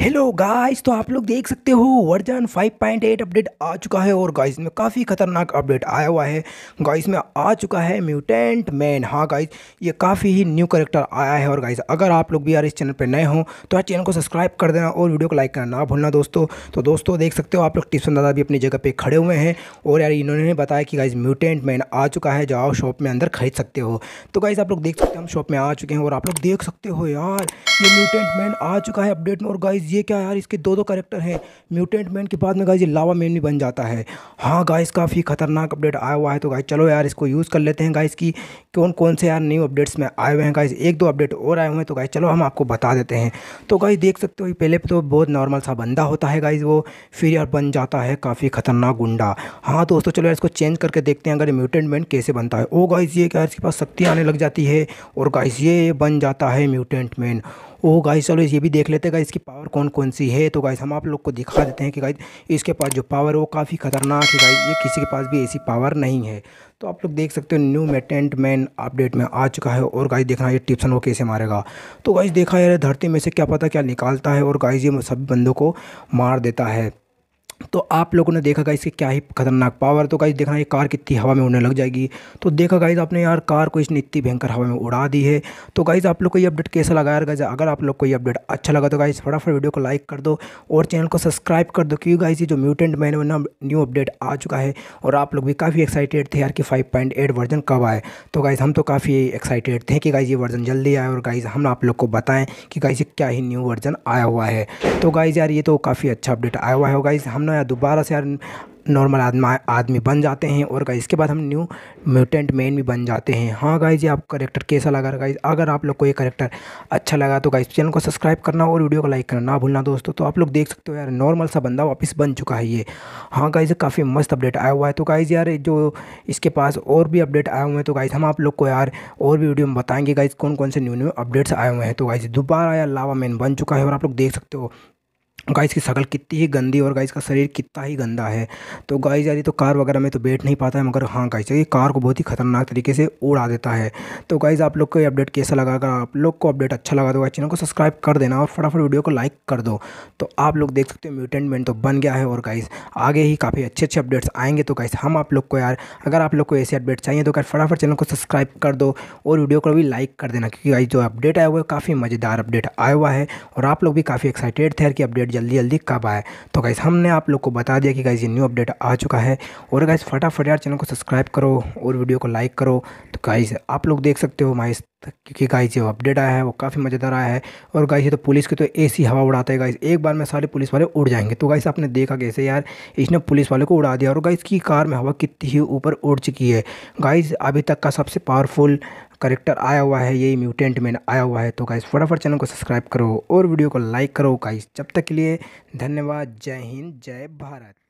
hello guys तो आप लोग देख सकते हो वर्जन 5.8 अपडेट आ चुका है और गाइस में काफ़ी खतरनाक अपडेट आया हुआ है गाइस में आ चुका है म्यूटेंट मैन हाँ गाइस ये काफ़ी ही न्यू करेक्टर आया है और गाइस अगर आप लोग भी यार इस चैनल पर नए हो तो यार चैनल को सब्सक्राइब कर देना और वीडियो को लाइक करना ना भूलना दोस्तों तो दोस्तों देख सकते हो आप लोग टिप्सन दादा भी अपनी जगह पर खड़े हुए हैं और यार इन्होंने बताया कि गाइज म्यूटेंट मैन आ चुका है जो शॉप में अंदर खरीद सकते हो तो गाइज़ आप लोग देख सकते हो हम शॉप में आ चुके हैं और आप लोग देख सकते हो यार ये म्यूटेंट मैन आ चुका है अपडेट में और गाइज ये क्या यार इसके दो दो करेक्टर हैं म्यूटेंट मैन के बाद में गाइज ये लावा मैन भी बन जाता है हाँ गाइज काफ़ी खतरनाक अपडेट आया हुआ है तो गाइज चलो यार इसको यूज़ कर लेते हैं गाइज की कौन कौन से यार न्यू अपडेट्स में आए हुए हैं गाइज एक दो अपडेट और आए हुए हैं तो गाइज चलो हम आपको बता देते हैं तो गाइज देख सकते हो पहले तो बहुत नॉर्मल सा बंदा होता है गाइज वो फिर यार बन जाता है काफ़ी खतरनाक गुंडा हाँ दोस्तों चलो यार इसको चेंज करके देखते हैं अगर म्यूटेंट मैन कैसे बनता है ओ गाइज ये क्या इसके पास शक्ति आने लग जाती है और गाइज ये बन जाता है म्यूटेंट मैन ओह गाइस चलो ये भी देख लेते हैं गाइस इसकी पावर कौन कौन सी है तो गाइस हम आप लोग को दिखा देते हैं कि गाइस इसके पास जो पावर है वो काफ़ी खतरनाक है गाइस ये किसी के पास भी ऐसी पावर नहीं है तो आप लोग देख सकते हो न्यू मेटेंट मैन अपडेट में आ चुका है और गाइस देखना ये टिप्सन वो कैसे मारेगा तो गाइस देखा यार धरती में से क्या पता क्या निकालता है और गाइस ये सभी बंदों को मार देता है तो आप लोगों ने देखा गाइस कि क्या ही खतरनाक पावर तो गाइस देखना ये कार कितनी हवा में उड़ने लग जाएगी तो देखा गाइस आपने यार कार को इसने इतनी भयंकर हवा में उड़ा दी है तो गाइस आप लोग को ये अपडेट कैसा लगा यार गाइस अगर आप लोग को ये अपडेट अच्छा लगा तो गाइस फटाफट वीडियो को लाइक कर दो और चैनल को सब्सक्राइब कर दो क्योंकि गाइस ये जो म्यूटेंट मैन ना न्यू अपडेट आ चुका है और आप लोग भी काफ़ी एक्साइटेड थे यार कि फाइव पॉइंट एट वर्जन कब आए तो गाइज़ हम तो काफ़ी एक्साइटेड थे कि गाइज़ ये वर्जन जल्दी आए और गाइज़ हम आप लोग को बताएं कि गाइज़ क्या ही न्यू वर्जन आया हुआ है तो गाइज़ यार ये तो काफ़ी अच्छा अपडेट आया हुआ है गाइज़ हम करना या दोबारा से यार नॉर्मल आदमी आदमी बन जाते हैं और गाइज इसके बाद हम न्यू म्यूटेंट मैन भी बन जाते हैं हाँ गाइज ये आप करेक्टर कैसा लगा गाइज अगर आप लोग को ये करेक्टर अच्छा लगा तो गाइज चैनल को सब्सक्राइब करना और वीडियो को लाइक करना ना भूलना दोस्तों तो आप लोग देख सकते हो यार नॉर्मल सा बंदा वापस बन चुका है ये हाँ गाइज काफ़ी मस्त अपडेट आया हुआ है तो गाइज यार जो इसके पास और भी अपडेट आए हुए हैं तो गाइज हम आप लोग को यार और भी वीडियो में बताएंगे गाइज कौन कौन से न्यू न्यू अपडेट्स आए हुए हैं तो गाइज दोबारा यार लावा मैन बन चुका है और आप लोग देख सकते हो गाइस की शक्ल कितनी ही गंदी और गाइस का शरीर कितना ही गंदा है तो गाइस यार ये तो कार वगैरह में तो बैठ नहीं पाता है मगर हाँ गाइस ये कार को बहुत ही खतरनाक तरीके से उड़ा देता है तो गाइस आप लोग को ये अपडेट कैसा लगा आप लोग को अपडेट अच्छा लगा तो चैनल को सब्सक्राइब कर देना और फटाफट वीडियो को लाइक कर दो तो आप लोग देख सकते हो म्यूटेंट मैन तो बन गया है और गाइस आगे ही काफ़ी अच्छे अच्छे अपडेट्स आएंगे तो गाइस हम आप लोग को यार अगर आप लोग को ऐसे अपडेट चाहिए तो गाइस फटाफट चैनल को सब्सक्राइब कर दो और वीडियो को भी लाइक कर देना क्योंकि गाइस जो अपडेट आया हुआ है काफ़ी मज़ेदार अपडेट आया हुआ है और आप लोग भी काफ़ी एक्साइटेड थे कि अपडेट जल्दी जल्दी कब आए तो गाइज़ हमने आप लोग को बता दिया कि गाइज़ ये न्यू अपडेट आ चुका है और गाइज़ फटाफट यार चैनल को सब्सक्राइब करो और वीडियो को लाइक करो तो गाइज़ आप लोग देख सकते हो माइस तक क्योंकि गाइस ये अपडेट आया है वो काफ़ी मज़ेदार आया है और गाइस ये तो पुलिस की तो ऐसी हवा उड़ाता है गाइस एक बार में सारे पुलिस वाले उड़ जाएंगे तो गाइस आपने देखा कैसे यार इसने पुलिस वाले को उड़ा दिया और गाइस की कार में हवा कितनी ही ऊपर उड़ चुकी है गाइस अभी तक का सबसे पावरफुल करेक्टर आया हुआ है यही म्यूटेंट मैन आया हुआ है तो गाइस फटाफट चैनल को सब्सक्राइब करो और वीडियो को लाइक करो गाइस जब तक के लिए धन्यवाद जय हिंद जय भारत